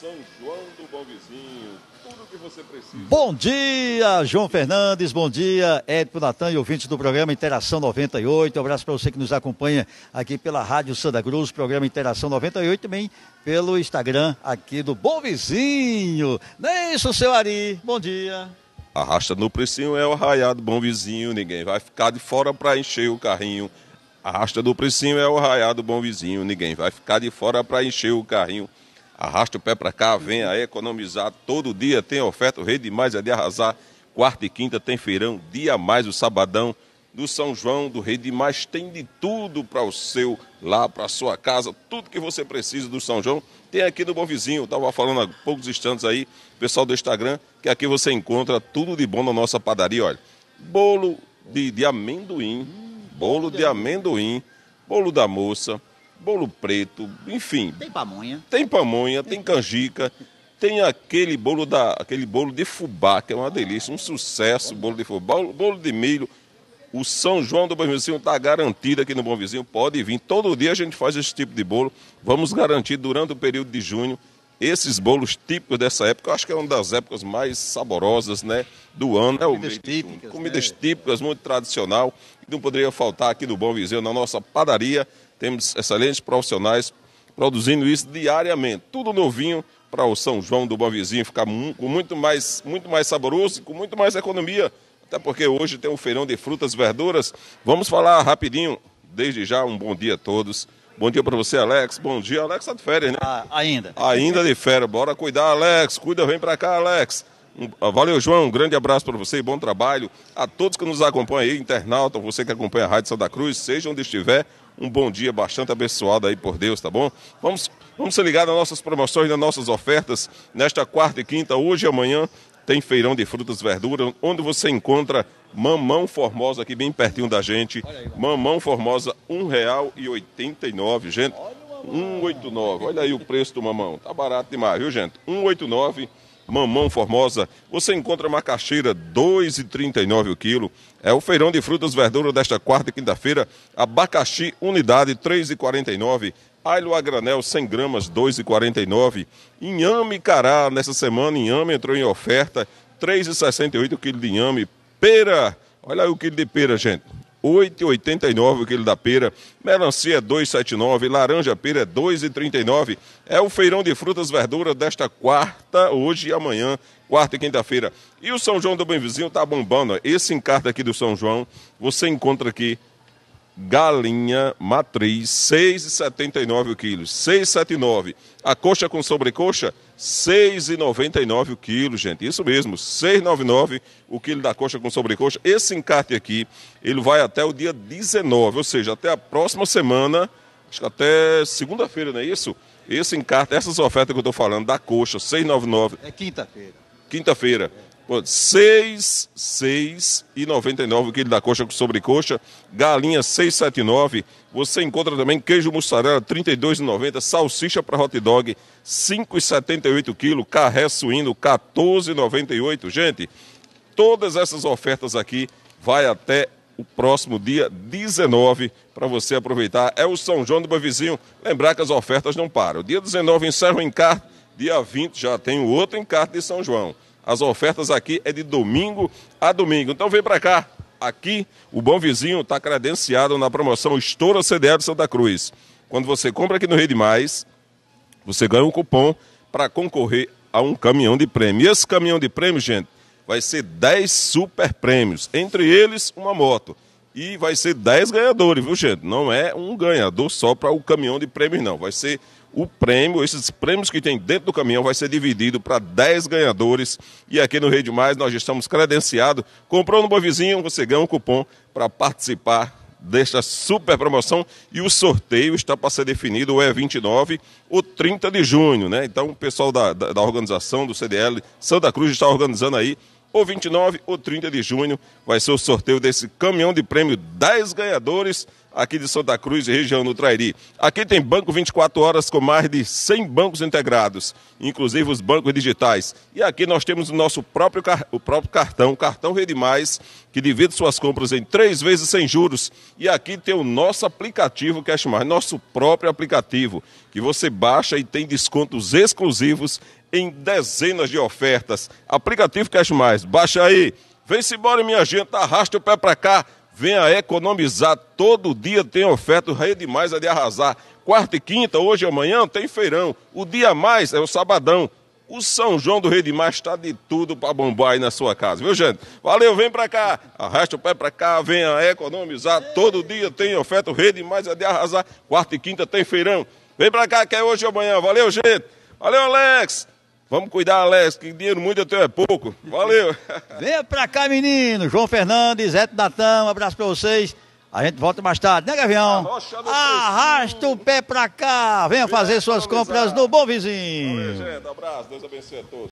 São João do Bom Vizinho. Tudo que você precisa. Bom dia, João Fernandes. Bom dia, Edpo Natan e ouvinte do programa Interação 98. Um abraço para você que nos acompanha aqui pela Rádio Santa Cruz, programa Interação 98, também pelo Instagram aqui do Bom Vizinho. Nem é isso, seu Ari. Bom dia. Arrasta no precinho é o arraiado Bom Vizinho. Ninguém vai ficar de fora para encher o carrinho. Arrasta do precinho é o raiado bom vizinho, ninguém vai ficar de fora para encher o carrinho. Arrasta o pé para cá, venha economizar. Todo dia tem oferta, o Rei Demais é de arrasar. Quarta e quinta tem feirão, dia mais o sabadão do São João, do Rei Demais. Tem de tudo para o seu lá, para a sua casa. Tudo que você precisa do São João tem aqui do Bom Vizinho. Estava falando há poucos instantes aí, pessoal do Instagram, que aqui você encontra tudo de bom na nossa padaria. Olha, bolo de, de amendoim, bolo de amendoim, bolo da moça bolo preto, enfim. Tem pamonha. Tem pamonha, tem é. canjica, tem aquele bolo da, aquele bolo de fubá, que é uma delícia, um sucesso, bolo de fubá, bolo de milho. O São João do Bom Vizinho está garantido aqui no Bom Vizinho, pode vir. Todo dia a gente faz esse tipo de bolo. Vamos garantir durante o período de junho esses bolos típicos dessa época. Eu acho que é uma das épocas mais saborosas né, do ano. Comidas é o típicas. Comidas né? típicas, muito tradicional. Não poderia faltar aqui no Bom Vizinho, na nossa padaria. Temos excelentes profissionais produzindo isso diariamente. Tudo novinho para o São João do Bom Vizinho ficar com muito mais, muito mais saboroso e com muito mais economia. Até porque hoje tem um feirão de frutas e verduras. Vamos falar rapidinho. Desde já, um bom dia a todos. Bom dia para você, Alex. Bom dia. Alex está de férias, né? Ah, ainda. Ainda de férias. Bora cuidar, Alex. Cuida, vem para cá, Alex. Valeu, João. Um grande abraço para você, e bom trabalho. A todos que nos acompanham aí, internauta, você que acompanha a Rádio Santa Cruz, seja onde estiver, um bom dia bastante abençoado aí por Deus, tá bom? Vamos, vamos se ligar nas nossas promoções, nas nossas ofertas, nesta quarta e quinta, hoje e amanhã, tem feirão de frutas e verduras, onde você encontra mamão formosa aqui bem pertinho da gente. mamão formosa, R$ 1,89, gente. 1,89. Olha aí o preço do mamão. Tá barato demais, viu, gente? 1,89 Mamão Formosa, você encontra macaxeira 2,39 o quilo. É o feirão de frutas e verduras desta quarta e quinta-feira. Abacaxi unidade 3,49. Alho a granel 100 gramas 2,49. Inhame cará nessa semana inhame entrou em oferta 3,68 o quilo de inhame. Pera, olha aí o quilo de pera, gente. 8,89 o quilo da pera, melancia 2,79, laranja pera 2,39. É o feirão de frutas e verduras desta quarta, hoje e amanhã, quarta e quinta-feira. E o São João do Bem Vizinho tá bombando. Esse encarta aqui do São João, você encontra aqui galinha matriz 6,79 o quilo, 6,79. A coxa com sobrecoxa 6,99 o quilo, gente. Isso mesmo, 6,99 o quilo da coxa com sobrecoxa. Esse encarte aqui, ele vai até o dia 19, ou seja, até a próxima semana, acho que até segunda-feira, não é isso? Esse encarte, essas ofertas que eu estou falando da coxa, 6,99. É quinta-feira. Quinta-feira. É. 6, 6 e 99 o quilo da coxa com sobrecoxa. galinha 679. Você encontra também queijo mussarela 32,90, salsicha para hot dog 5,78 quilo, carré suíno 14,98. Gente, todas essas ofertas aqui vai até o próximo dia 19 para você aproveitar. É o São João do Bovizinho. Lembrar que as ofertas não param. Dia 19 encerra o encarte, dia 20 já tem o outro encarte de São João. As ofertas aqui é de domingo a domingo. Então vem para cá. Aqui, o Bom Vizinho está credenciado na promoção Estoura CDA de Santa Cruz. Quando você compra aqui no Rede Mais, você ganha um cupom para concorrer a um caminhão de prêmio. E esse caminhão de prêmio, gente, vai ser 10 super prêmios, entre eles uma moto. E vai ser 10 ganhadores, viu, gente? Não é um ganhador só para o caminhão de prêmios, não. Vai ser o prêmio, esses prêmios que tem dentro do caminhão, vai ser dividido para 10 ganhadores. E aqui no Rede Mais nós estamos credenciados. Comprou no Boa você ganha um cupom para participar desta super promoção. E o sorteio está para ser definido, ou é 29 ou 30 de junho, né? Então o pessoal da, da, da organização do CDL Santa Cruz está organizando aí ou 29 ou 30 de junho vai ser o sorteio desse caminhão de prêmio 10 ganhadores aqui de Santa Cruz e região do Trairi. Aqui tem banco 24 horas com mais de 100 bancos integrados, inclusive os bancos digitais. E aqui nós temos o nosso próprio, o próprio cartão, cartão Rede Mais, que divide suas compras em três vezes sem juros. E aqui tem o nosso aplicativo Cash Mais, nosso próprio aplicativo, que você baixa e tem descontos exclusivos em dezenas de ofertas. Aplicativo Cash Mais, baixa aí. Vem-se embora, minha gente, arrasta o pé para cá venha economizar. Todo dia tem oferta, o rei demais é de arrasar. Quarta e quinta, hoje e amanhã, tem feirão. O dia mais é o sabadão. O São João do Rei de Mar está de tudo para bombar aí na sua casa, viu, gente? Valeu, vem para cá, arrasta o pé para cá, venha economizar. Todo dia tem oferta, o Rei de mais é de arrasar. Quarta e quinta tem feirão. Vem para cá que é hoje ou amanhã. Valeu, gente. Valeu, Alex. Vamos cuidar, Alex, que dinheiro muito até é pouco. Valeu. Venha pra cá, menino. João Fernandes, Eto Natan, um abraço pra vocês. A gente volta mais tarde, né, Gavião? Arrasta o pé pra cá. Venha fazer suas compras no Bom Vizinho. Valeu, gente. Abraço. Deus abençoe a todos.